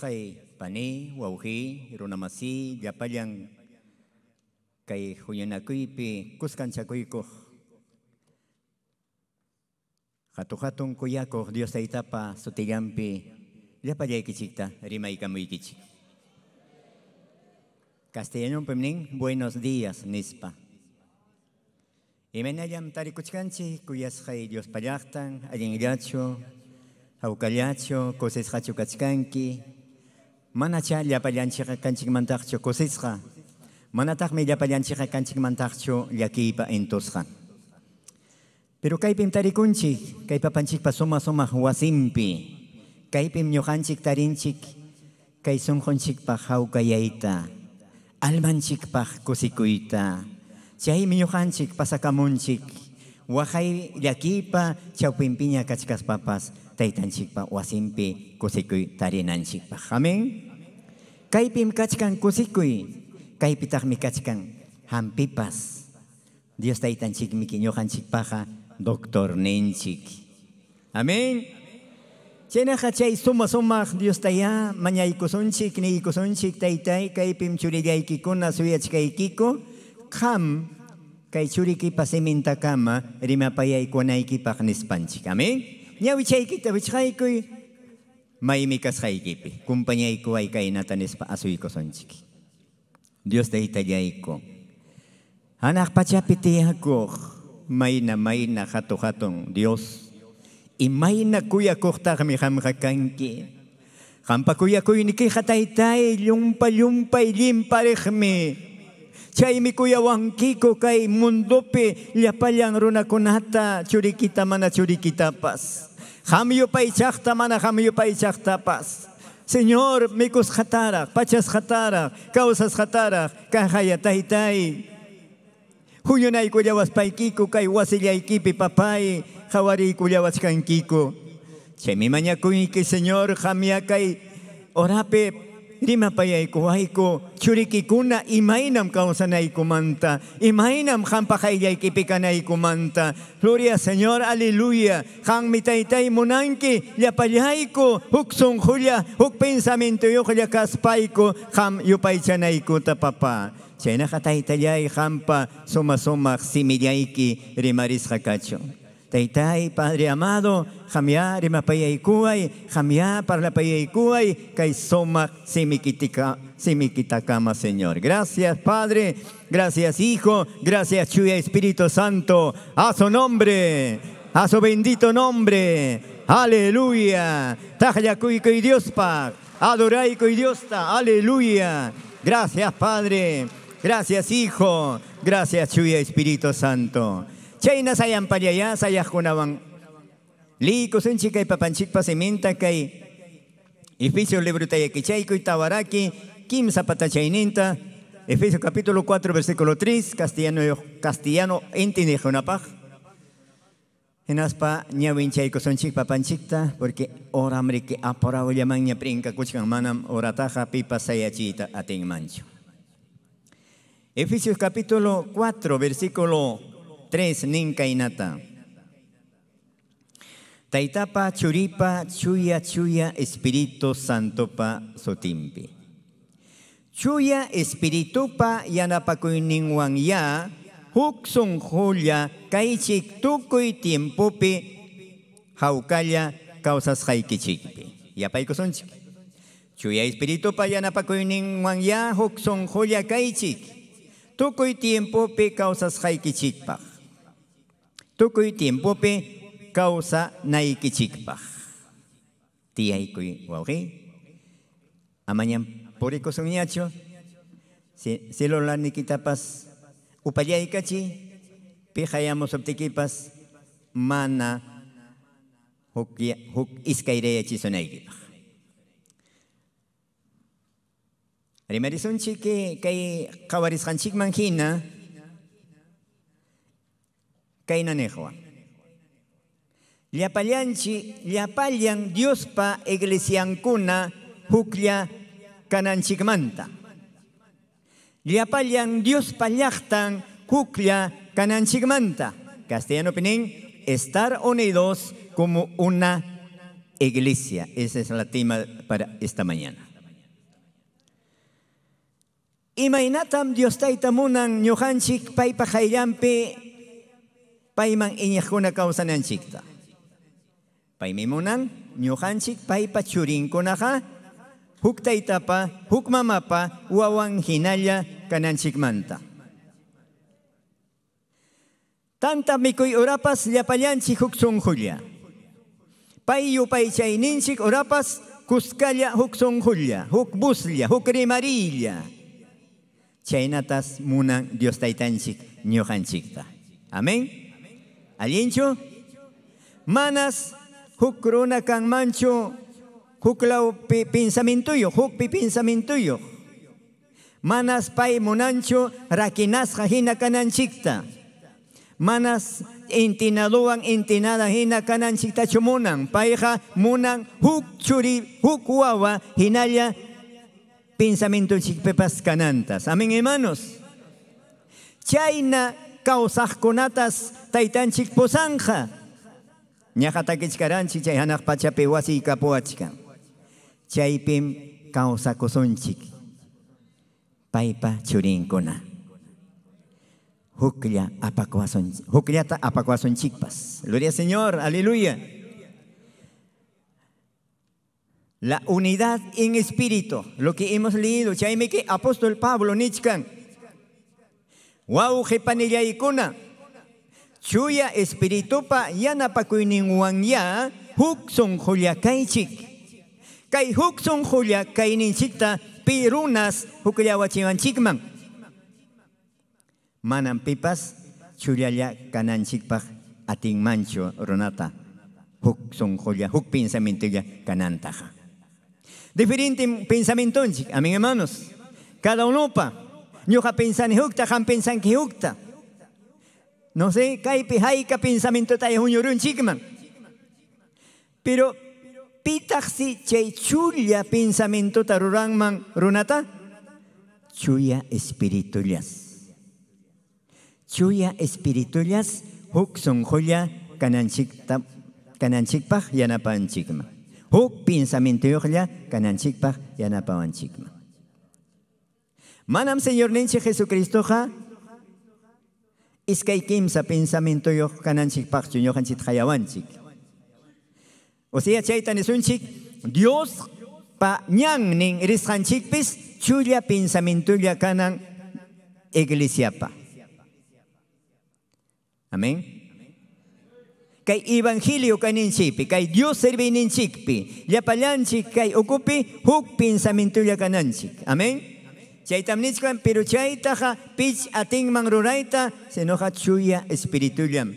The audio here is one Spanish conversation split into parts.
hay pani wauhi runamasi yapayang kay huyanakuipi kuskanchakuyko. Hatuhatun kuyako Dios aitapa sotillampi yapayaykichikta rimaykamuikichik. Castellano pemnin buenos días nispa. Y Imenayam tarikuchkanchi hay Dios payaktan ayin mana mana tak me lia palian kanchikmantaqchu kusisqa manataqmi lia kipa entos entusqa pero kai kai kai pim pim tari soma pa tarikunchik kai suma suma wasimpi kaypim ñuqanchik tarinchik kay sunqunchikpaq hawkallayta almanchikpaq kusikuyta wahai ñuqanchik chau pim pinya kacikas papas taytanchikpa wasinpi kusikuy amen. Amén. Kaypim kachkan kusikuy, kaypitakmi kachkan hampipas. Dios taytanchikmi kiñojanchikpaja doctor Dia Amén. Chinaja chay suma suma Dios taya mañaykusunchik niykusunchik taytay suyach kai kiko, kam kama kay churikipa semintakama rimapayaykunaykipaq nispanchik. amen. Nyawichayki tawichaykuy kipi. Kumpanya Kumpanyayku ay pa asuy ko sonchiki. Dios de itayayko. Anak pachapiti ako. Mayna mayna hatu hatong Dios. I Y na kuya ko kuya hamhakanki. Hampakuya kuy niki hataytay lumpa lumpa ilim parejmi. Chay mi kuya wangkiko kay mundope runa runakunata churikita mana pas. Jamio paichakta mana jamio pas. Señor, mikus jatara, pachas jatara, causas jatara, cajaya taitai. Huyunay kuyawas paikiko kay wasillaykipi papay, jawari kuyawas kankiko. Chay mi mañakuinki, Señor, jamia kay orape imainam ti mapayayku hayku churikkikuna imaynam kawsanaykumanta imaynam hampaqayllaykipikanaykumanta gloria señor aleluya qanmi taytay munanki llapallayku huk sunqulla huk pensamientoyuqlla kaspayku qam yupaychanaykuta papa chaynaqa taytallay qampa suma sumaq simillayki rimarisqa kacho Teitai, Padre amado, Jamiá, parla paya para kuay, kaisoma simikitakama, Señor. Gracias, Padre, gracias, Hijo, gracias, Chuya Espíritu Santo, a su nombre, a su bendito nombre. Aleluya. Tajayakuiko y pa adoraico y ta aleluya. Gracias, Padre, gracias, Hijo, gracias, Chuya Espíritu Santo chay na sayang palyaya, sayah kunawang. Li kusunchi kay papanchikpa siminta kay Efesios libro tayakichay y tawaraki, zapata patachayninta, Efesios capítulo 4, versículo 3, castellano, castellano, entinejonapaj. En aspa, ñawinchay kusunchik papanchita porque oramre que aporao llaman ña princa cuchan manam, taja pipa sayachita atin mancho. Efesios capítulo 4, versículo Tres, Ninka Inata. Taitapa churipa chuya chuya Espíritu pa sotimpi. Chuya Espiritupa pa ya huk pe kaichik tukuy tiempopi haukalla causas haikichikpi. Ya sunchik. Chuya Espiritupa yanapakuininwan ya huk Julia kaichik tukuy kai causas pa tukuy pe, causa naikichikpaj. Tiaikuy wauji. Si puriko lo Celola nikitapas upayaykachi. Pijayamos optikipas mana huk iskaireyachisanaykipaj. Rimarisunchik eh, kay qawarisqanchikman na. Cainanejoa. Llapallanchi, llapallan Diospa Juclia Cananchigmanta. kananchikmanta. Dios Diospa Yachtan, Juclia cananchigmanta. Castellano Pinin, estar unidos como una iglesia. Esa es la tema para esta mañana. Imainatam Dios taitamunan Nyohanchik, paipa paimang inyakuna kawsananchikta. Paimimunan, ñuhanchik paypa churinkunaqa, huk taytapa, huk mamapa, wawan hinalla kananchikmanta. Tanta mikuy urapas llapallanchik huk sunhulla. Pay yupaychayninchik urapas kuskalla huk sunhulla, huk buslla, huk rimarilla. Chaynatas munan Dios taytanchik ñuhanchikta. Amén. Alincho, manas huk runa mancho huk law pensamientuyuq huk yo. manas pay monancho, rakinas hina kananchikta manas intinadoan, entinada hina kananchiktachu chumunan, paija, munan huk churi huk wawa pensamiento pensamientochikpipas kanantas amen hermanos China kawsaqkunatas taytanchik pusanja ñaqatakichkaranchik chayhanaq pim wasiy kapuwachka chaypim kawsakusunchik paypa Paipa churincona. apakuwasunchik hukllata chikpas. gloria señor aleluya la unidad en espíritu lo que hemos leído Chaime que apóstol Pablo nichkan kuna chuya espiritupa ya. huk kai kaychik kay huk sunqulla kayninchikta pi runas chikman manan pipas chullalla kananchikpaj mancho Ronata. huk julia huk ya kanantaja diferente a amin hermanos cada uno pa ñuja que no sé kaypi hayka pensamentotaya chikman. pero che chay chulla tarurangman ruranman runata chuya espiritullas chuya espiritullas huk cananchikta kananchikta yanapanchigma. yanapanchikma huk pensamentoyoqlla kananchikpaj yanapawanchikma Manam Señor Ninche Jesucristo ha. Iskay kimsa pensamiento yo kananchik pakchun yo kanchit hayawanchik. O sea, chaitan es un chik Dios pa ñan nin eres hanchikpis chulia pensamiento ya kanan pa. Amén. Kay evangelio kay pi, kay Dios serve ya yapalanchik kay ocupi huk pensamiento ya kananchik. Amén. Chaitamnitzkan piruchaitaja pich atin mangruraita senoja chuya espirituliam.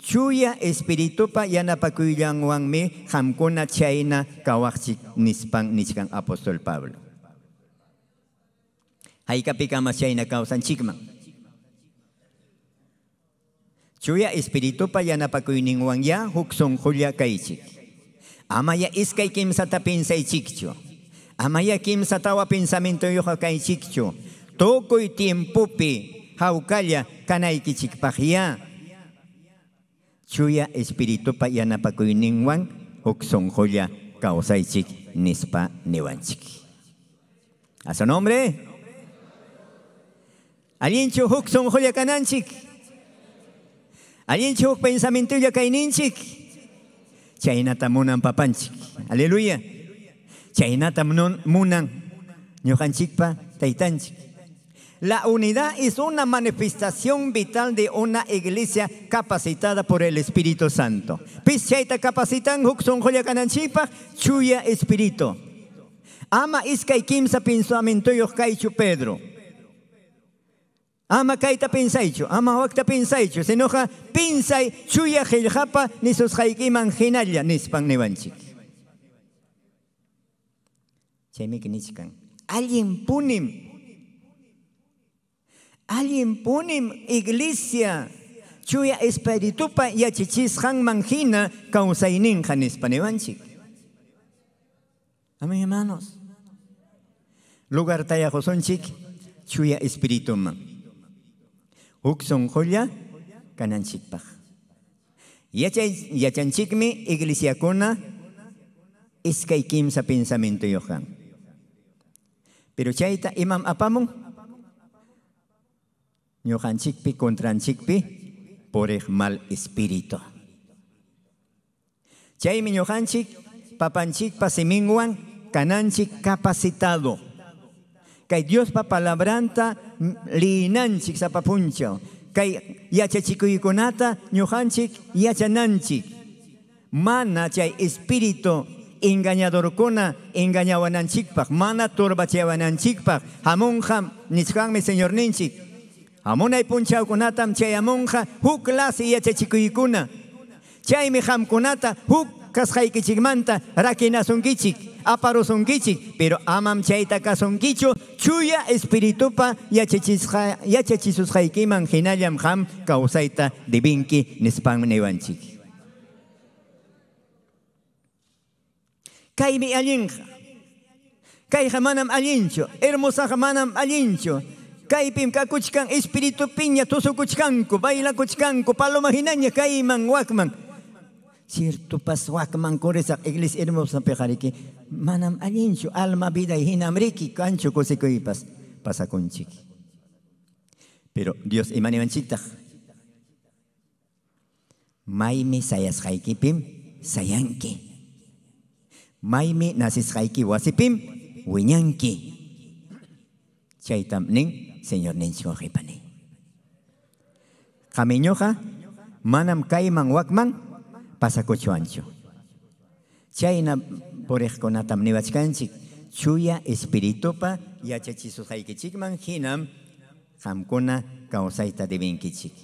Chuya espiritupa yanapakuyanwanmi hamkuna chayna kawachik nispan nishkan apostol Pablo. Haikapika mas chayna kawsan chikman. Chuya espiritupa yanapakuyninwan ya hukson julia kaichik. ya iskay kimsata pinsay chikcho. amaya Kim tawa pensamiento yoja y Tokoy tiempopi haukalla kanaykichikpajya. Chuya ningwan, yanapakuyninwan huk kaosai chik nispa newanchik. A su nombre. Aliencho hokson sonjoya kananchik. Aliencho huk pensamiento ya kaininchik. Chaynata munan papanchik. Aleluya chaynata munan taitanchik. La unidad es una manifestación vital de una iglesia capacitada por el Espíritu Santo. chaita capacitan hukson joya cananchipa, chuya espíritu. Ama iskai kimsa pensamiento kaichu Pedro. Ama kaita pensaicho, ama wakta pensaichu, senoja pinsay chuya ni sus haikiman jinalla nispan 재미있니시간 alguien punim alguien punim iglesia chuya espiritupa manghina manjina han nispaniwanchik amén hermanos ya lugar taya josonchik. chuya espirituma. huk joya. kananchikpaj pa. yachanchikmi ya iglesiakuna sa pensamiento pensamentoyoqan Pero chayta imam apamung, contra pi por el mal espíritu. Chaymi ñojanchik, papanchik pasiminguan, kananchik capacitado. Kay Dios pa palabranta mm, linanchik sapapuncho. Kay yachachikuykunata ya yachananchik. Mana chay espíritu engañadorkuna chikpak? mana turbachiyawananchikpaq hamunjam me señor ninchik hamunay chaya chayamunja huk lasi chay chaymi hamkunata huk aparo rakinasunkichik kichik, pero amam chayta kicho, chuya espiritupa yachachisqa ya kausaita, kausaita debinki divinki nevanchik. Kaymi allinja. Kayja manam Hermosa jamanam manam allincho. Kaypim kakuchkan espíritu piña ko Baila kuchkanku. Paloma jinaña kaiman wakman. Cierto pas wakman kuresa iglesia hermosa pejariki. Manam alincho Alma vida hinam riki. Kancho kosekuipas. Pasa conchiki. Pero Dios imanimanchita. Maime sayas haikipim sayanki maimi haiki wasipim winyanki. chay tamning señor ninchikoqipani qami manam Kaiman wakman ancho chayna puriqkunatam niwachkanchik chuya espiritupa jinam hinam hamkuna, kawsayta divinkichik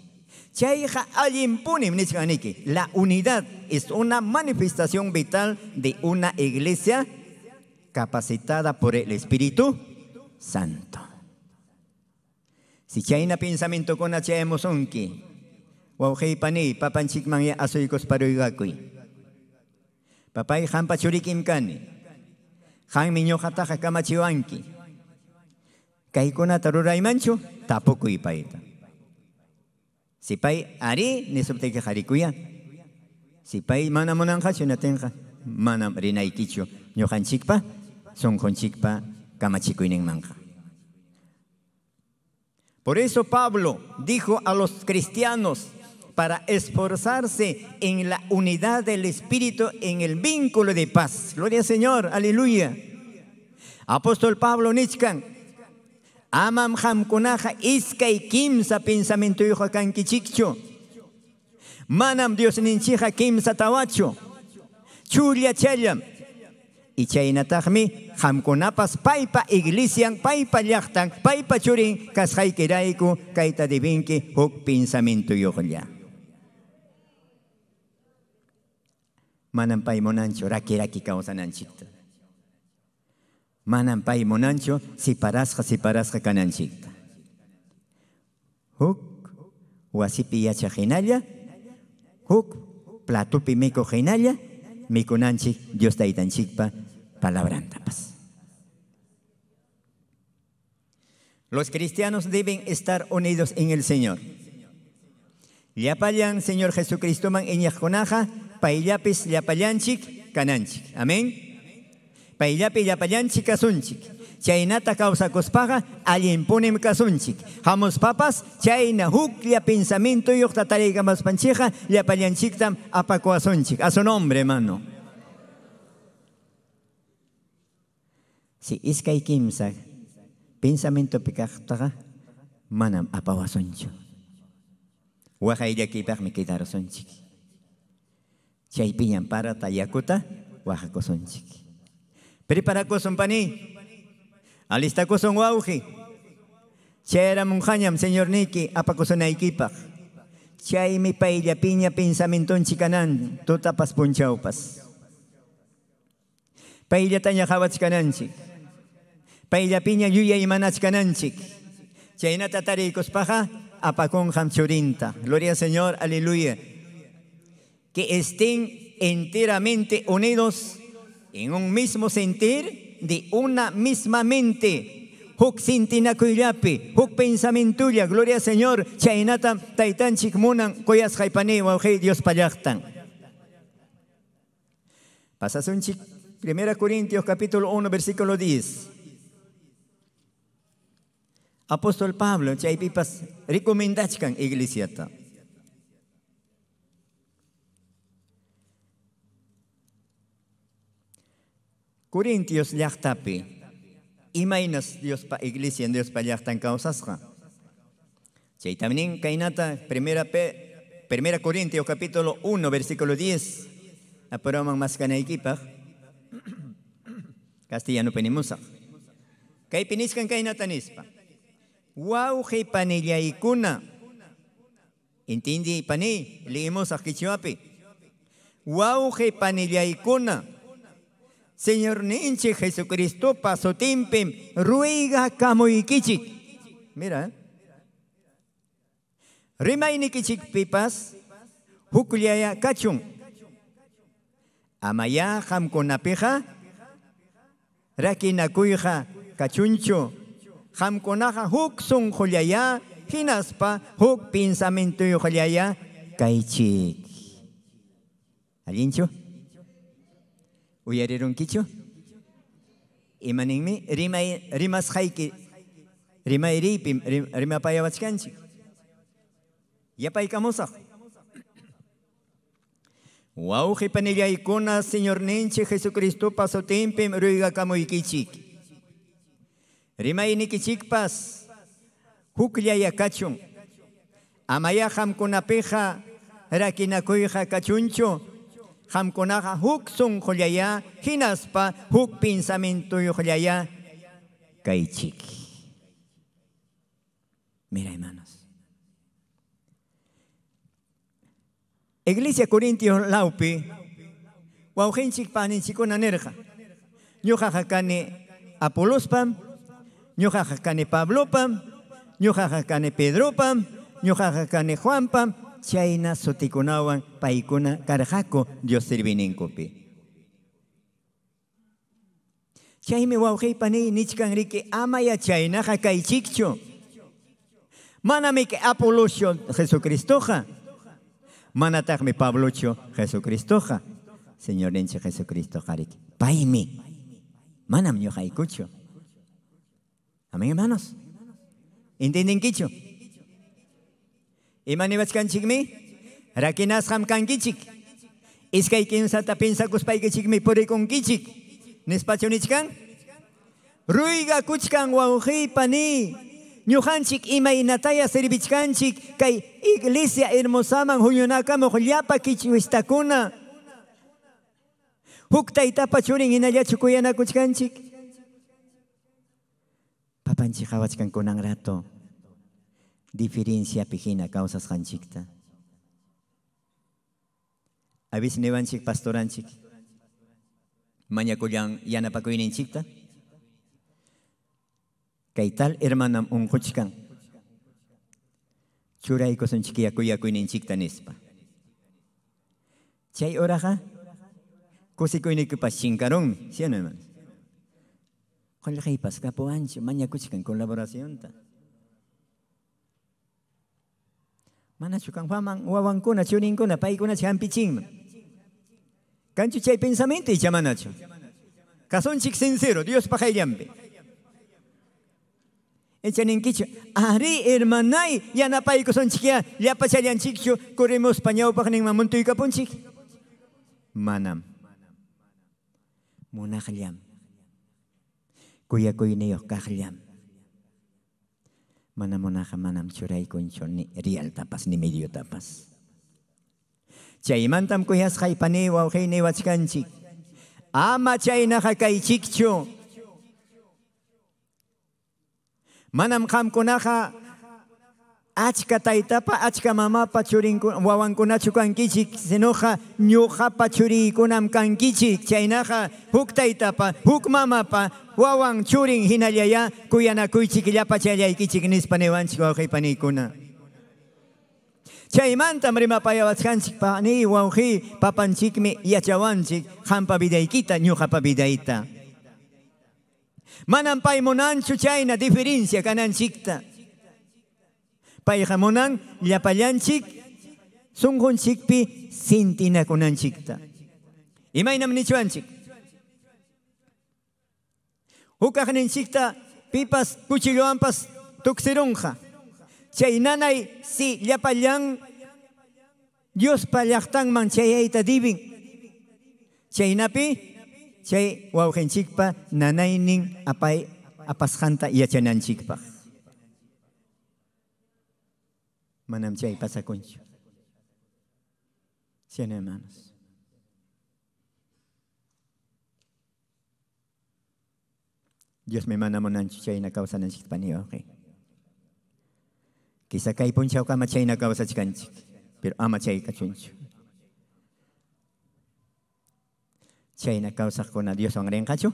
la unidad es una manifestación vital de una iglesia capacitada por el Espíritu Santo. Si hay un pensamiento con acha emoción que, wauhei pani, papanchik mangya asoy kosparoigakui. Papay hampa churikim kani, han miño hataja kamachiwanki. tapo si pay ari nisuptayka Si pay mana na shunatinqa. Mana chikpa ñuqanchikpa sonqonchikpa manja. Por eso Pablo dijo a los cristianos para esforzarse en la unidad del Espíritu, en el vínculo de paz. Gloria al Señor, aleluya. Apóstol Pablo Nichkan amam hamkunaha iskay kimsa pensamiento yuja Manam Dios sa kimsa tawacho. Chulia chayam. Y chayinatahmi hamkunapas paipa iglesian, paipa yachtan paipa churin kiraiku kaita divinki huk pensamiento Manam paimonancho raki raki kawsananchikta manan pay munancho si siparasqa kananchik. huk yacha yachajinalla huk platupi dios mikunanchik palabran palabrantapas los cristianos deben estar unidos en el Señor llapayan Señor Jesucristo man iñajkunaja payllapis llapayanchik kananchik amén payllapi llapallanchik kasunchik chaynata kawsakuspaqa allimpunim kasunchik hamuspapas chayna huk pensamiento yukta taraykamaspanchikqa llapallanchiktam apakuasunchik a su nombre mano. si iskay kimsa pensamiento pikaqtaqa manam apawasunchu waqayllakipaqmi quitarsunchik chaypiñan parata yakuta waqakusunchik Prepara son pani. Alista son guauji. Chera munjañam, señor Niki, apacoson aikipa. Chay mi paella piña pensamiento en chicanan, totapas punchaupas. Paella taña jabachkananchik. Paella piña yuya tatari y tarikos paja, apacón Gloria al Señor, aleluya. Que estén enteramente unidos en un mismo sentir de una misma mente. Huk sintina kuyapi, huk pensamentuya, gloria al Señor, chainata taitan chikmunan, koyas jaipani, wauhei Dios payaktan. Pasas un chik, 1 Corintios capítulo 1, versículo 10. Apóstol Pablo, pipas recomendachkan ta. Corintios Korintios llaqtapi Dios Diospa iglesia en Dios Diospa llaqtan causasra. chaytam nin kainata, primera pe, primera Corintios capítulo 1 versículo 10 aproman equipa castellano penimusaq kaypi nisqan kaynata nispa leemos panillaykuna intindi pani liimusaq quichuapi y kuna. Señor Ninche Jesucristo pasó tiempo, ruega kichik. Mira. ¿eh? Kichik pipas, hukliaya kachung. Amaya hamkonapeja, rakinakuyja kachuncho. Hamkonaja huksun juliaya, hinaspa huk pensamiento juliaya kaichik. ¿Alincho? Uyarieron kicho. Imaningmi ¿Rima rimas hayki rimayripim Wow Wow, Wauji ikuna, Señor ninche, Jesucristo pasotimpim ruigakamuykicik. Rimaynikichikpas huklallayakachun. Amaya rakina rakinakuyqa kachuncho, hamkunaqa huk sunqullaya hinaspa huk jolayá kaichik. Mira, hermanos. Iglesia corintio laupi, wauhinchik paninchikuna nerja. Ñujaja kane Apolospam, pablo kane Pablopa pedro kane Pedropam, ñujaja kane Juanpa chayna sotikunawan paikuna karjako Dios sirvininkupi. Panei wawqipani amaya ama ya Jacay Chikcho. Maname que Apolosio Jesucristoja. Manatajmi Pablocho Jesucristoja. Señor Enche Jesucristo Jarik. Paimi. Manam yo Amén, hermanos. ¿Entienden, Kicho? Imanibachkanchikmi rakinashqam kankichik iskay kimsata pinsakuspaykichikmi puriykunkichik nispachunichkan ruyga kuchkan wawqiypani ñuqanchik imaynataya sirvichkanchik kay iglesia hermosaman Hukta ita kichwistakuna huk taytapa churin cik. Ya papanchi papanchik kunang rato diferencia pequeña causas hanchikta. Avis nevanchik pastoranchik. en chicta? Kaital hermanam unkuchkan. en chicta nespa Chay oraja, kusikuynikupas chinkarunmi, ¿sí si no hermano? Con la jaipas, capo ancho, colaboración Mana chukan huaman, wawankuna, chuninkuna, paikuna champichinman. Kanchu chay pensamiento chu kason Kasonchik sincero, Dios pajayllampi. kichu ari hermanay, yanapaykusonchikia, yapachallyanchikchu, mamuntu ika muntuykapunchik. Manam. Munaqllam. Kuyakuyniyoq kaqllam. Manamonaja manam churai ni real tapas ni medio tapas. mantam kuyas jaypanewa ujene wachkanchik. Ama chaynaja chikchu. Manam qamkunaja Achka pa, achka mama pa mamapa churinkuna nyoja pa churi kunam kan kankichik chaynaqa huk pa, huk mama pa, wawan churin hinallaya ya, ya pa llapa kichik nispa niwanchik wawqipaniykuna chaymantam wauhi pani wawqi papanchikmi yachawanchik qampa vidaykita ñuqapa Manan manam imunan chayna diferencia chikta. Payhamunan llapayanchik sunqunchikpi sintinakunanchikta. Imaynam nichuanchik. Hukaj ninchikta pipas kuchilluampas tuksirunja. Chay nanay si llapayan Dios pallaqtanman chayayta divin. Chaynapi chay wawqinchikpa nanaynin apay apasqanta yachananchikpaq. Manam chay pasaconcho. Cien hermanos. Dios me manda monancho chay na causa nan panio, okay. Quizá kay punchaw kama chay na causa chikanchik, pero ama chay kachuncho. Chay na causa con Dios ang rin kacho.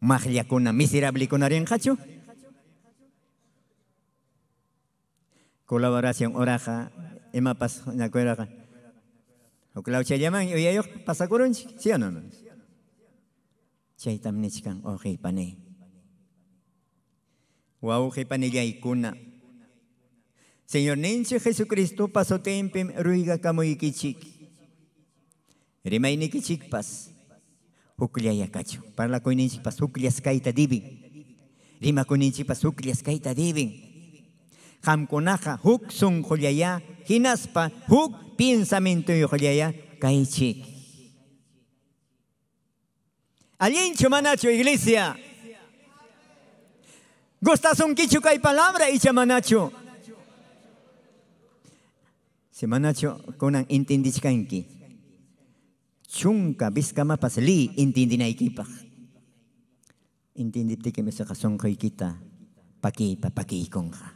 Mahlia con miserable con rin colaboración oraja, ima pas na cueraja. O que che llaman, y ellos pasakurun, ¿sí o no? Chay tam nichkan, o oh, pane Wau ya yaikuna. Señor Ninche Jesucristo pasó tempe ruiga pas Rimaini kichikpas. Hukliyakachu. Parla koininchipas huklias skaita divin. Rima koininchipas huklias skaita divin. hamkunaqa huk sunqullaya hinaspa huk pinsamentuyuqllaya kaychik allinchu manachu iglesia gustasunkichu kay palabra icha manachu si manachu kunan intindichkanki chunka vizcamapas li intindinaykipaj intindiptiki mesaqa sunquykita pakipa pakiykunqa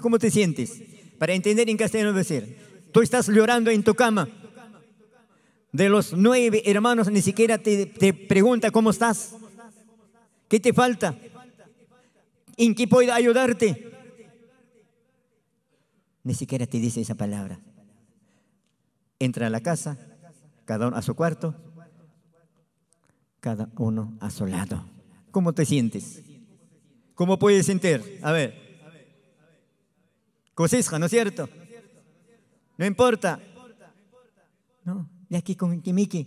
¿cómo te sientes? Para entender en castellano decir, tú estás llorando en tu cama. De los nueve hermanos ni siquiera te, te pregunta cómo estás. ¿Qué te falta? ¿En qué puedo ayudarte? Ni siquiera te dice esa palabra. Entra a la casa, cada uno a su cuarto, cada uno a su lado. ¿Cómo te sientes? ¿Cómo puedes sentir? A ver. Cosecha, ¿no es cierto? No importa. No, Y aquí con Kimiki.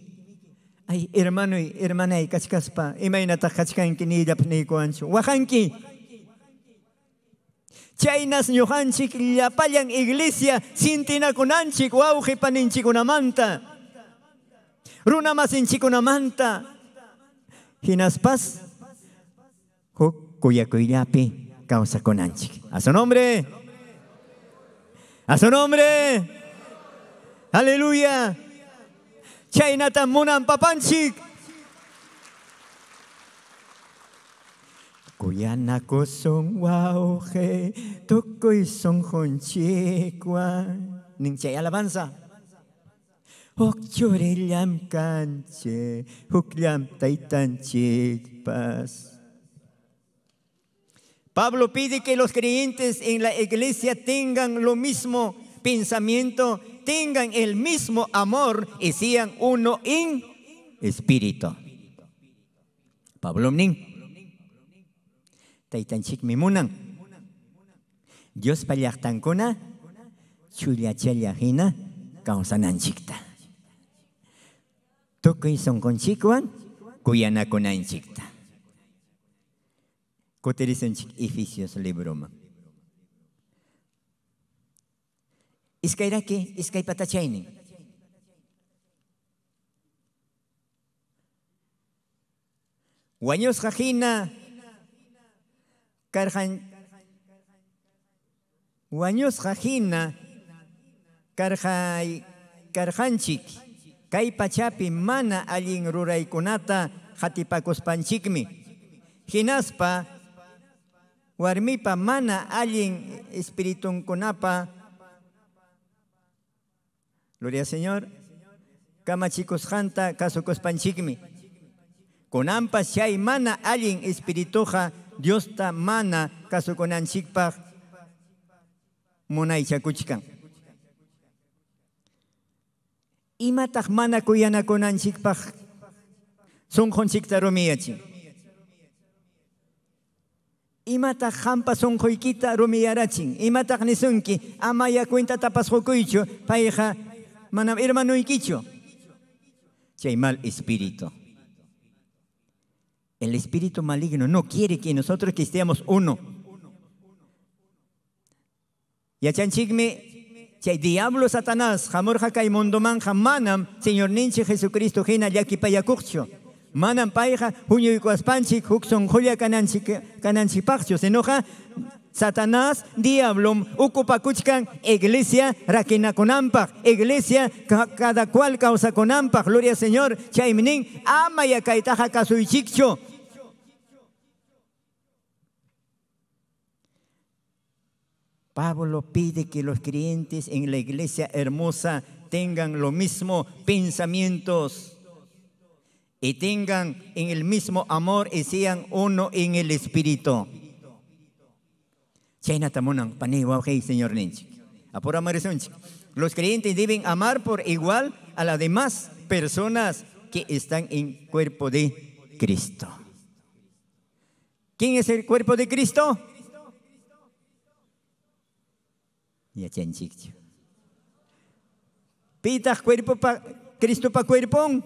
Ay, hermano y hermana y kachkaspa, imaynata que ni yapniykuanchu. Wajanki. Chaynas la llapayan iglesia una manta. sintinakunanchik una manta. Ginaspas, Cuyacuyapi, causa conanchi. A su nombre. A su nombre. Aleluya. Chainata munan papanchik. Kuyana kosong wauge, tukoy son honchikwa. alabanza llam canche, taitan pas. Pablo pide que los creyentes en la iglesia tengan lo mismo pensamiento, tengan el mismo amor y sean uno en espíritu. Pablo Taitan Taitanchik mimunan. Dios palyaktankuna, chulyachalyakhina, kausananchikta. Tukoy sonkonchikwan kuyanakunanchikta. Kutirisunchik Efesios libroma. Iskairaki, iskaipatachaynin. Guaños rajina karjan Guaños rajina karjay karjanchik Kay pachapi mana allin ruraykunata jatipakuspanchikmi. Hinaspa warmipa mana allin conapa Gloria al Señor. Kamachikushanta kasukuspanchikmi. Kunampas chay mana allin espirituja Dios ta mana y munaychakuchkan imataq mana kuyanakunanchikpaq sunqunchikta rumiyachin imataq hampa sunquykita rumiyarachin imataq nisunki ama yakuynta tapasqukuychu payqa mana manam chay mal espíritu el espíritu maligno no quiere que nosotros que estemos uno yachanchikmi diablo Satanás, jamorja, Hakai Mondoman, manam Señor Ninche Jesucristo, jena, Yaki Payacucho. Manam Paija, Junio y Cuaspanchik, Huxon Julia Cananchipacho. Se enoja Satanás, diablo, Kuchkan iglesia, Rakinaconampa, iglesia, cada cual causa conampa, gloria Señor, Chaimnin, Ama Yakaitaja Casuichicho. Pablo pide que los creyentes en la iglesia hermosa tengan los mismos pensamientos y tengan en el mismo amor y sean uno en el espíritu. Los creyentes deben amar por igual a las demás personas que están en cuerpo de Cristo. ¿Quién es el cuerpo de Cristo? yachenchikchu. Pitah cuerpo pa Cristo pa cuerpón.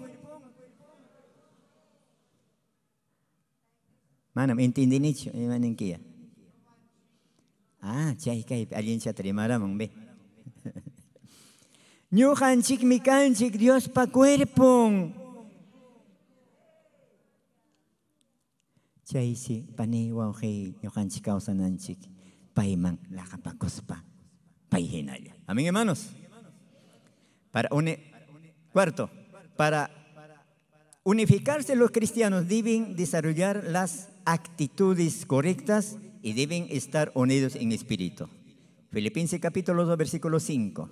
Manam entendinichu imaninkiya. Eh, ah, chay kay alin sa tremaraman be. Ñuhanchik mikanchik Dios pa cuerpón. Chay si paniwaw kay ñuhanchik kausananchik paiman lakapakuspa. Amén, hermanos. Para un cuarto, para unificarse los cristianos deben desarrollar las actitudes correctas y deben estar unidos en espíritu. Filipenses capítulo 2, versículo 5.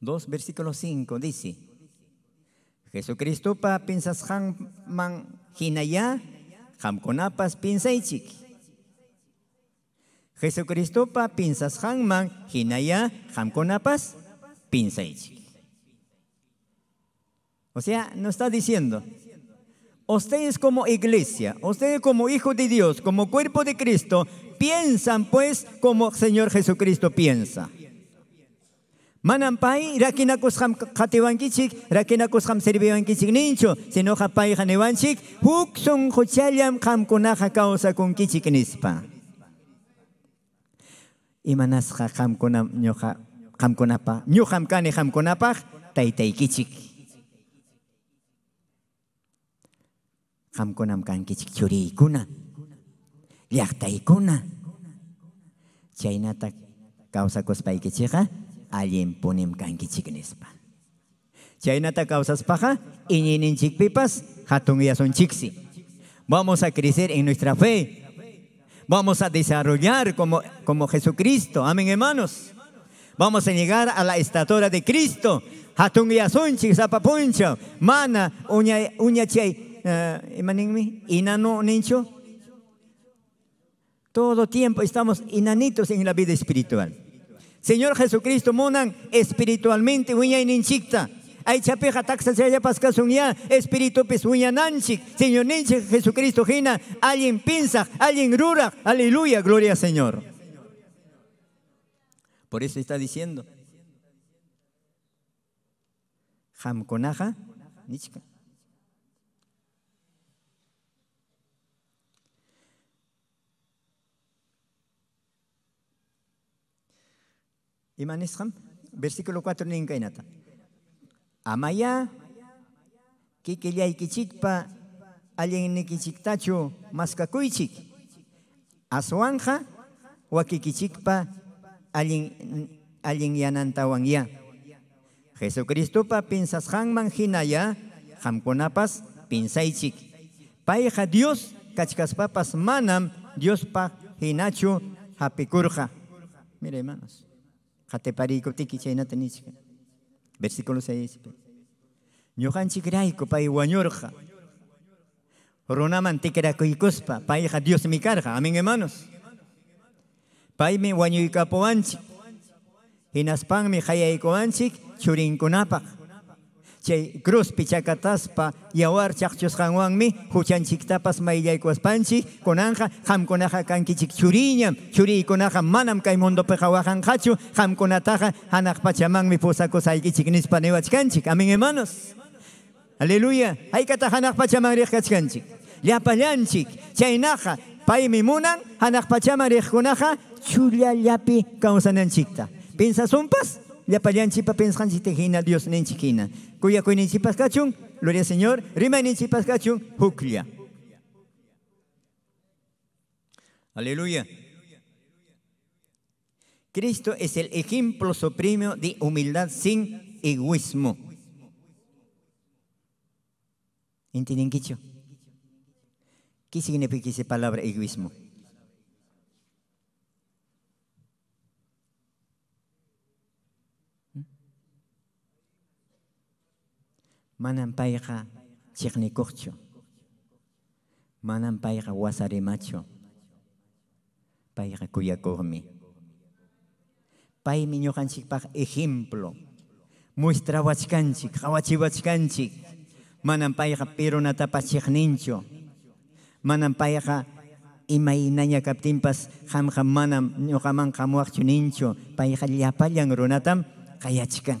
2, versículo 5 dice, Jesucristo pa pinsas han man hinaya, hamkonapas pinsaichik. Jesucristo pa pinzas hangman hinaya hamkonapas pinzaichi O sea, no está diciendo, ustedes como iglesia, ustedes como hijos de Dios, como cuerpo de Cristo, piensan pues como Señor Jesucristo piensa. Manan pai rakinakus kichik, katiwankichik, kusham ham kichik nincho, sino japai hanewanchik, huk son huchalyam kam kunaha kichik kichik nispa. Imanas kam kam ha kamkunam nyoha kamkunapa. Nyoham kani tay tay kichik. kam Kamkunam kan kichik churi kuna kuna tay chay kausa ko spay kichik ha alim punim kan kichik nispa. chik pipas hatungiya son chiksi Vamos a crecer en nuestra fe Vamos a desarrollar como, como Jesucristo. Amén, hermanos. Vamos a llegar a la estatura de Cristo. mana, Todo tiempo estamos inanitos en la vida espiritual. Señor Jesucristo, monan espiritualmente, uña y se haya paskasunya, espíritu pesuña nanchik, Señor ninche, Jesucristo jina, alguien pinza, alguien rura, aleluya, gloria Señor. Por eso está diciendo. Hamkonaja, nichka. Imanesham versículo 4 ninkainata. Amaya, kikillaykichikpa allinnikichiktachu maskakuychik. Aswanja, wakikichikpa allin, allinyanantawan ya. Jesucristupa pinsasjanman hinaya, jamkunapas pinsaichik. Paeja Dios kachkaspapas manam Diospa hinachu hapikurja. Mira hermanos, jateparico Versículo 6. Ñohanchik rayku pay wañurja. Runaman pai payja Dios mi carga. Amén, hermanos. mi wañuykapuanchik. Hinaspanmi Churin churinkunapaq. chay cruzpi pa yawar chaqchusqanwanmi ham mayllaykuwaspanchik kunanqa kichik kankichik churiñam churiykunaqa manam ham hanak pachamang mi qamkunataqa hanaq pachamanmi pusakusaykichik nispa niwachkanchik amin hermanos aleluya haykata hanaq pachaman riqkachkanchik naja chaynaqa mi munan hanaq pachaman riqkunaqa chullallapi kawsananchikta pinsasunpas llapallanchikpa pensqanchikta hina dios ninchik hina cuya cuinincipaskachun, gloria al Señor, rima inincipaskachun, Hukria. Aleluya. Cristo es el ejemplo supremo de humildad sin egoísmo. ¿Entienden, qué? ¿Qué significa esa palabra egoísmo? manam payqa chiqnikuqchu manam payqa wasarimachu payqa kuyakuqmi paymi ñuqanchikpaq ejemplo muestrawachkanchik jawachiwachkanchik manam payqa pirunatapas chiqninchu manam payqa imaynaña kaptinpas qamqa manam ñuqaman qamuwaqchu ninchu payqa llapallan runatam qayachkan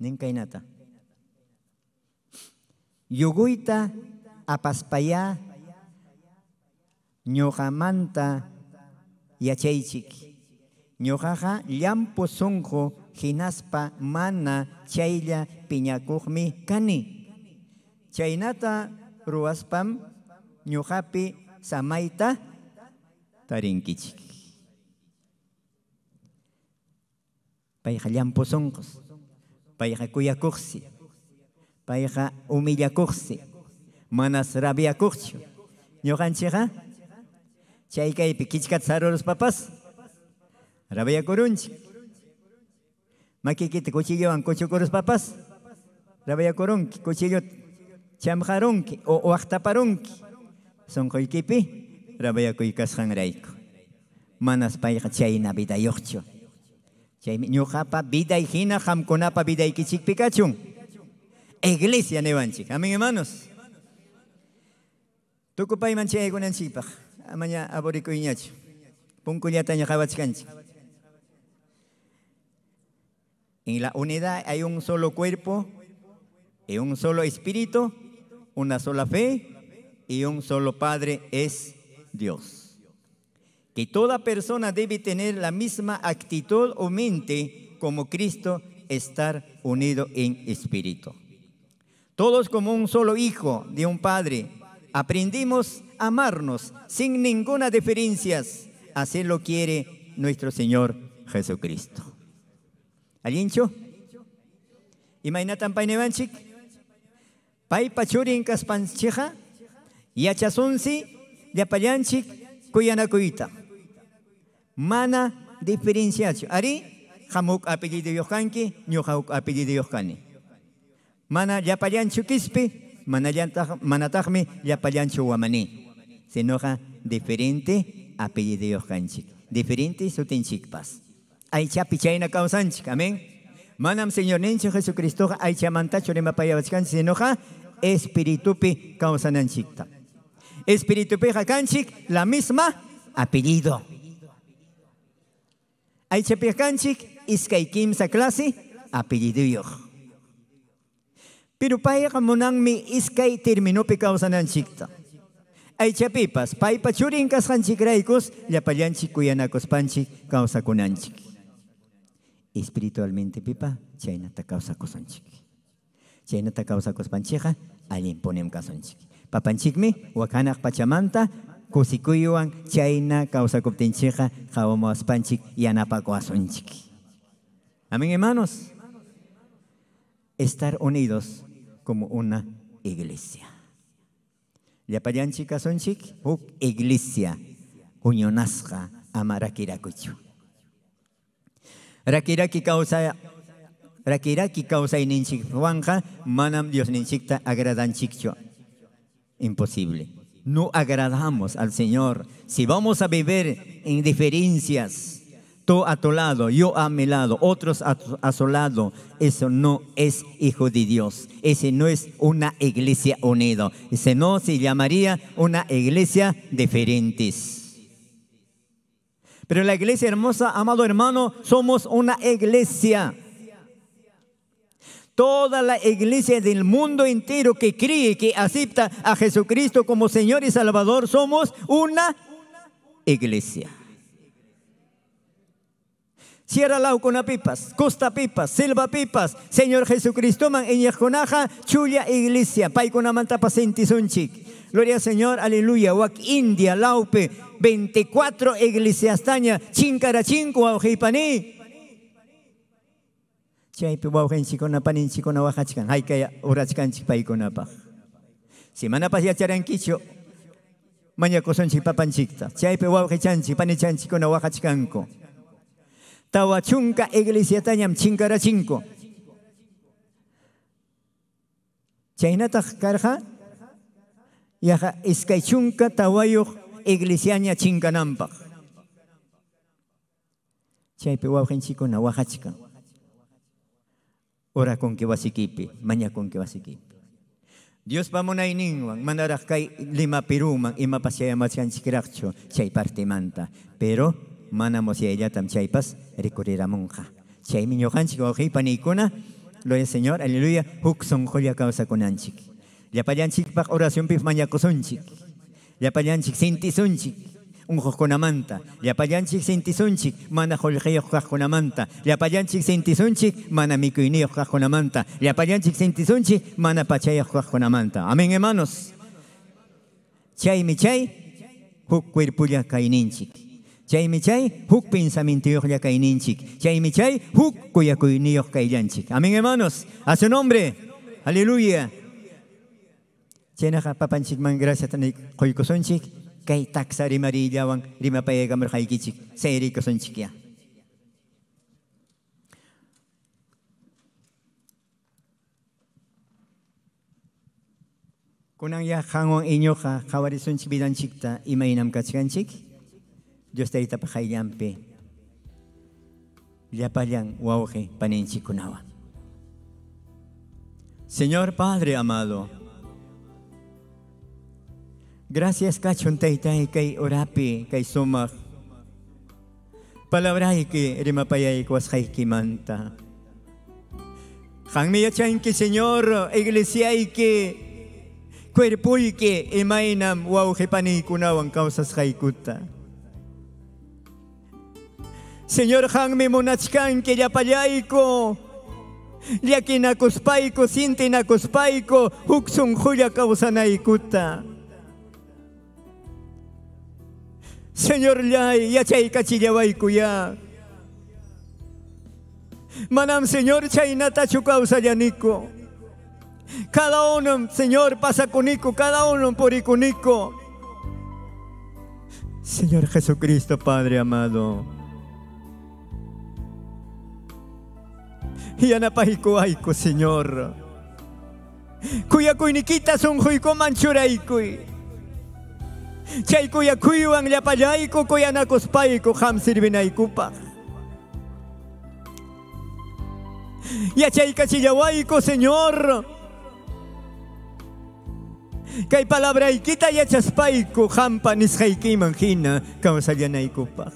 Ninkainata. Yuguita apaspaya ñoqamanta yachaychik. Ñoqaqa llampu sunqu hinaspa mana chaylla piñakuqmi kani. Chaynata ruwaspam ñuqapi samaita tarinkichik. Payqa llampu sunqus. cursi kuyakuqsi payqa cursi manas rabia rabiakuqchu ñuqanchikqa rabia kichkata saruruspapas rabiakurunchik papas, rabia rabia rabiakurunki cuchillo chamjarunki o rabia sunquykipi rabiakuykasqanrayku manas na chayna vidayuqchu Ñuqapa viday hina hamkunapa vida kichik pikachun. Iglesia nevanchik. Amén, hermanos. Tukupay manchik amanya Amaña aborikuyñachu. Punkullataña jabachkanchik. En la unidad hay un solo cuerpo, un solo espíritu, una sola fe y un solo Padre es Dios que toda persona debe tener la misma actitud o mente como Cristo, estar unido en espíritu. Todos como un solo hijo de un padre, aprendimos a amarnos sin ninguna diferencia. Así lo quiere nuestro Señor Jesucristo mana diferenciación. Ari, hamuk apellido yohanki, ñuhauk apellido yohani. Mana ya yapallanchu kispi, mana ya yapallanchu guamani. Se enoja diferente apellido yohanchik. Diferente sutinchikpas. Aicha pichayna causanchi. amén. Manam Señor Nencho Jesucristo, aicha mantacho de mapayabaskanchik, se enoja espiritupi causananchikta. Espiritupi hakanchik, la misma apellido. Aichapiakanchik iskaykimsa klasi apelliduyoj. Pero kamunang mi iskay terminopi kawsananchikta. Aychapipas paypa churin kasqanchikraykus llapallanchik causa kunanchik. Espiritualmente pipa ta causa ta causa Chaynata al imponem kasanchik. Papanchikmi wakanaq pachamanta kusikuyuan chayna kawsakuptinchikqa qhawamuspanchik yanapakuwasunchik. Amén, hermanos. Estar unidos como una iglesia. Llapayanchik asunchik huk iglesia unionasqa amarakirakuchu. Rakiraki kawsa rakiraki kawsayninchik wanja manam Dios ninchikta agradanchikcho. Imposible no agradamos al Señor, si vamos a vivir en diferencias, tú a tu lado, yo a mi lado, otros a, su lado, eso no es hijo de Dios. Ese no es una iglesia unida. Ese no se llamaría una iglesia diferentes. Pero la iglesia hermosa, amado hermano, somos una iglesia toda la iglesia del mundo entero que cree, que acepta a Jesucristo como Señor y Salvador, somos una iglesia. Sierra Laucona Pipas, Costa Pipas, Silva Pipas, Señor Jesucristo, man en Yajonaja, Chulia Iglesia, Paikona chic. Gloria al Señor, aleluya. Wak India, Laupe, 24 iglesias taña, Chinco, Ojipaní. Chaypi wawqinchikunapaq ninchikuna waqachikan haykaya urachkanchik paykunapaq. Simanapas yacharankichu mañakusunchik papanchikta. Chaypi wawqichanchik panichanchikkuna waqachikanku. Tawa chunka iglesiatañam Chay Chaynataj karqa Yaha iskay chunka tawayuq iglesiaña chinkananpaq. Chaypi na waqachikan. Ora mañana que que kong equipe. Dios pa muna iningwang, manarak kay lima pirumang, imapasyayamat siyan si chay parte manta, Pero, manamos ya ella tam chay pas, rikurir amongka. Siya'y miño si koki panikuna, lo es Señor, aleluya, hukson kolya kausa Ya Yapalyanchik pa oración, pif manyakusunchik. senti sonchik. Un unqojkunamanta llapayanchik sintisunchik mana Le kajkunamanta llapayanchik sintisunchik mana mikuyniyoq kajkunamanta llapayanchik sintisunchik mana pachayoq jajonamanta. amén hermanos mi chay huk cuerpulla kayninchik mi chay huk pensamientoyoqlla ya chaymi chay huk kuyakuyniyoq kayllanchik amén hermanos a su nombre aleluya chaynaqa papanchikman gracias qoykusunchik kai taksa rima rijawan rima payegamur haikichik seiri kosunchikia. Ya. kunang ya hangon nam hawarisunchik cik imainam kachikanchik. Dios taita pahayllampi. Llapallan wauhe kunawa. Señor Padre amado, Gracias kachuntay Taitai, kay orapi kay sumak. Palabray ki rimapayay kwas kay kimanta. Kang ki Señor, iglesia ki que emainam wau kunawan causas haikuta. Señor hangmi munachkan que yapayayko, sintina sintinakuspaiko, huksun huya causanaikuta. Señor, ya Yay, yachay ya, Manam, Señor, ya yaniko. Cada uno, Señor, pasa conico, cada uno por iconico. Señor Jesucristo, Padre amado. Yanapahikuaiku, Señor. Cuya cuiniquita son juico manchuraiku. Chay kuya kuyuan llapallayku kuyanakuspayku ham sirvinaykupaq. Yachaykachillahuayku Señor. Kay panis yachaspayku kimanghina nisqaykiman hina kawsallanaykupaq.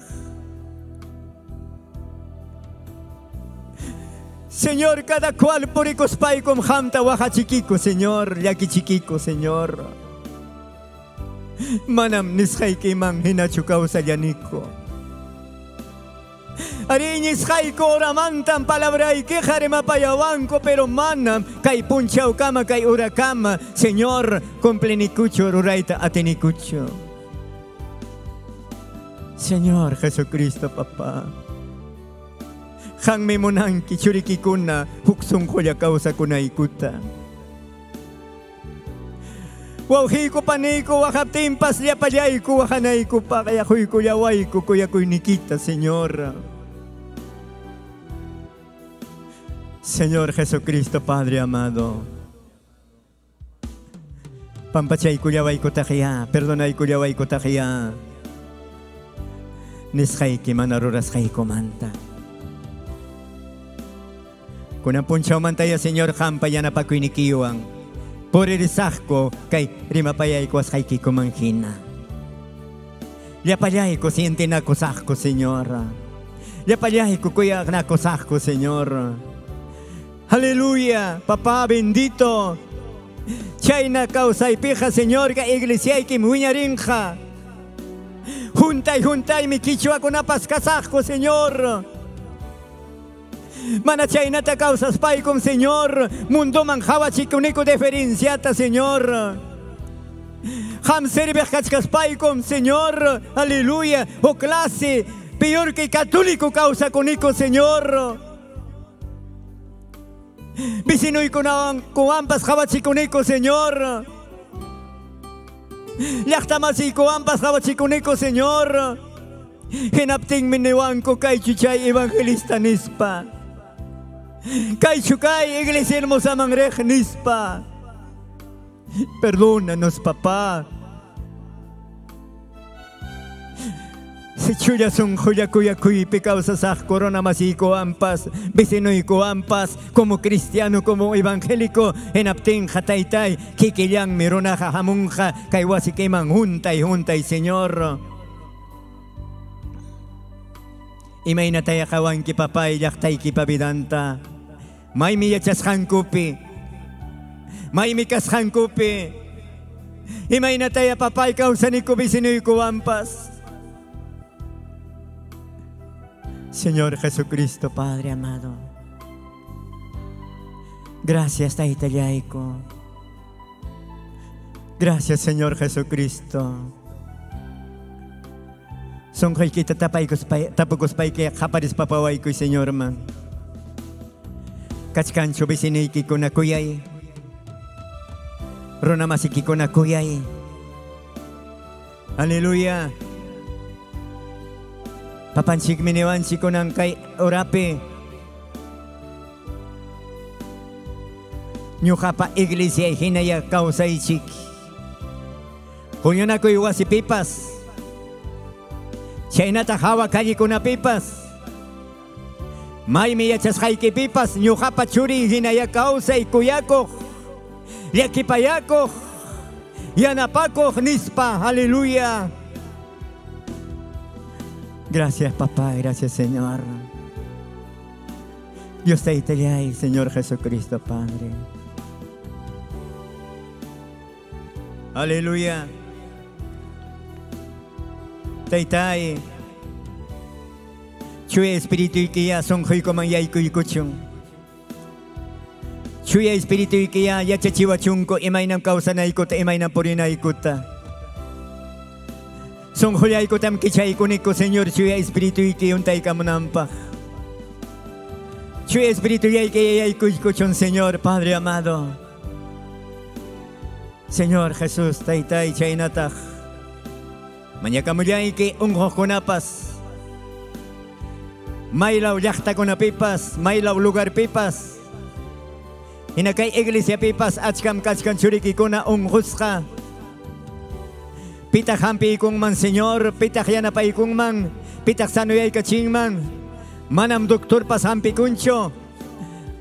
Señor, cada cual jamta hamta chiquico Señor, yaqui chiquico Señor. manam niskai ki mang hinachukau sa yaniko. Ari niskai ko ramantam palabra y que jaremapayawanko, pero manam kai punchau kama kai urakama, Señor, con plenicucho ruraita atenicucho. Señor Jesucristo, papá. Hangme monanki churikikuna, huksun koya causa kunaikuta. ikuta. Wawhiku panayku wajatimpas llapallayku wajanayku paqayakuyku yawayku kuyakuynikita, Señor. Señor Jesucristo, Padre amado. Pampachayku yawayku tajia, perdonayku yawayku tajia. Nishayki manarurashayku manta. ya Señor, hampa yanapakuinikiwan por el que kay rimapayay ko kay y y Ya siente na kusahko, Señor. Ya ko y na Señor. Aleluya, Papá bendito. causa y peja Señor, que iglesia y muñeca Junta y junta y mi kichwa con saco Señor. Manachainata causas con Señor. Mundo manjaba chicunico diferenciata, Señor. Pai con Señor. Aleluya. O oh, clase. Peor que católico causa conico, Señor. Vicino y con ampas jabachiconico, Señor. ambas ampas jabachiconico, Señor. Hinapting minewanko caichichai, evangelista nispa. Caichucay, iglesia hermosa mangrej nispa. Perdónanos, papá. Sechuya son cuya pecados causa corona masico, ampas, y coampas, como cristiano, como evangélico, en apten, jataitai, kikillan, mirona jamunja, que queman, junta y junta y señor. imaynatayakawankipa pay llaqtaykipa vidanta maymi yachasqankupi maymi kasqankupi imaynataya papay kawsanikupi sinuykuwanpas Señor Jesucristo, Padre amado, gracias Yaiko. Gracias Señor Jesucristo. Songkay kita tapay kuspay, tapaguspay kaya kaparis papaway ko, Senyor ma. Kachkan chobe siniki ko na kuyay. Rona masiki ko na kuyay. Hallelujah. Papansik miniwan si ko ng kay orape. Nyo ka pa iglesia hinaya kausay sik. Kunyo na ko iwa si pipas. Pipas. pipas calle kunapipas. Maymi yachasqaykipipas ñuqapa ya hinaya y yakipayako, Yakipayako. Yanapako nispa. Aleluya. Gracias, papá. Gracias, Señor. Dios te el Señor Jesucristo, Padre. Aleluya. Taytay. Chuya espíritu ikiya sonjoy coman yaiku ikuchun. Chuya espíritu ikiya yachachiwa chunko imainam kausanaikuta imainam purinaikuta. ni kichaykuniku Señor chuya espíritu taikamunampa, Chuya espíritu yaikiya y ikuchun Señor Padre amado. Señor Jesús, taitai Chainataj. Manyakamulyay kay ungho kunapas. Maylaw yakta kunapipas, maylaw lugar pipas. Hinakay iglesia pipas achkam kachkan churiki kuna unghus ka. Pitak hampi ikong man senyor, pitak yanapa ikong man, pitak sanuyay kaching man. Manam doktor pas hampi kuncho,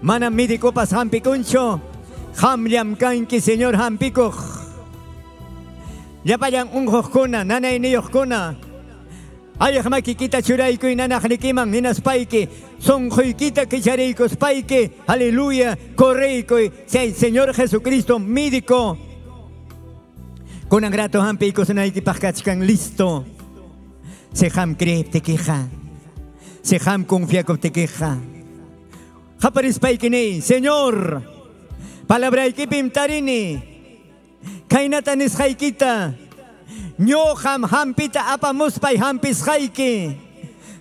manam midiko pas hampi kuncho. Hamliam kanki senyor hampikoh. Ya un nana Yapayan y nanay niyokkuna. Ayah makikita churayku Son inaspayki, sonjuikita spaiki. aleluya, correico, el Señor Jesucristo, médico. Con gratos ampicos naiki pascachkan listo. Sejam cree te queja. Sejam confía con te queja. Señor. Palabra tarini. Kaynatan ishaykita. Ñoham hampita apamuspay hampiskayki.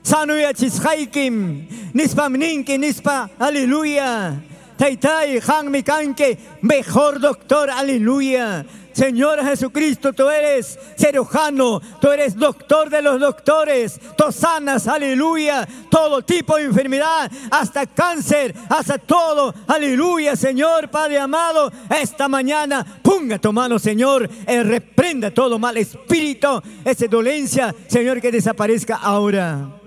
Sanuyachisqaykim. Nispam ninki nispa. Nispa, Aleluya. Taitai mi kanke. Mejor doctor. Aleluya. Señor Jesucristo, tú eres cirujano, tú eres doctor de los doctores, tú sanas, aleluya, todo tipo de enfermedad, hasta cáncer, hasta todo, aleluya, Señor, Padre amado, esta mañana, ponga tu mano, Señor, y reprenda todo mal espíritu, esa dolencia, Señor, que desaparezca ahora.